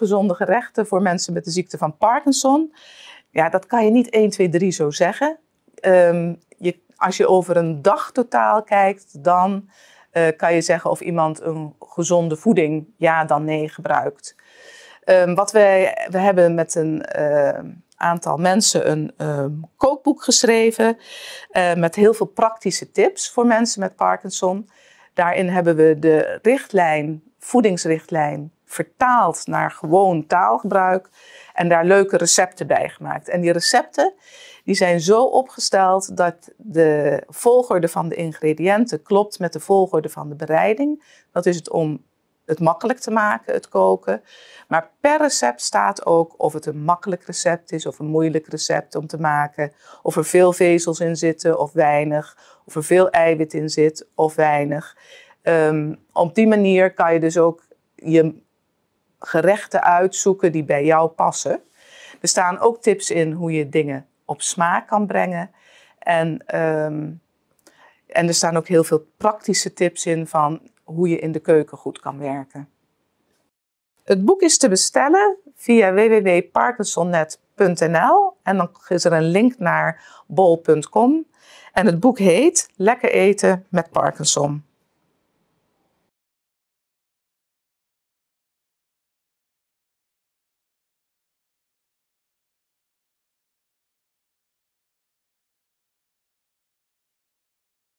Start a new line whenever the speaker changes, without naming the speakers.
gezonde gerechten voor mensen met de ziekte van Parkinson. Ja, dat kan je niet 1, 2, 3 zo zeggen. Ehm, je, als je over een dag totaal kijkt, dan eh, kan je zeggen of iemand een gezonde voeding ja dan nee gebruikt. Ehm, wat wij, we hebben met een ehm, aantal mensen een kookboek geschreven eh, met heel veel praktische tips voor mensen met Parkinson. Daarin hebben we de richtlijn, voedingsrichtlijn vertaald naar gewoon taalgebruik en daar leuke recepten bij gemaakt. En die recepten die zijn zo opgesteld dat de volgorde van de ingrediënten klopt met de volgorde van de bereiding. Dat is het om het makkelijk te maken, het koken. Maar per recept staat ook of het een makkelijk recept is of een moeilijk recept om te maken. Of er veel vezels in zitten of weinig. Of er veel eiwit in zit of weinig. Ehm, op die manier kan je dus ook je gerechten uitzoeken die bij jou passen. Er staan ook tips in hoe je dingen op smaak kan brengen. En, ehm, en er staan ook heel veel praktische tips in van hoe je in de keuken goed kan werken. Het boek is te bestellen via www.parkinsonnet.nl en dan is er een link naar bol.com. En het boek heet Lekker eten met Parkinson.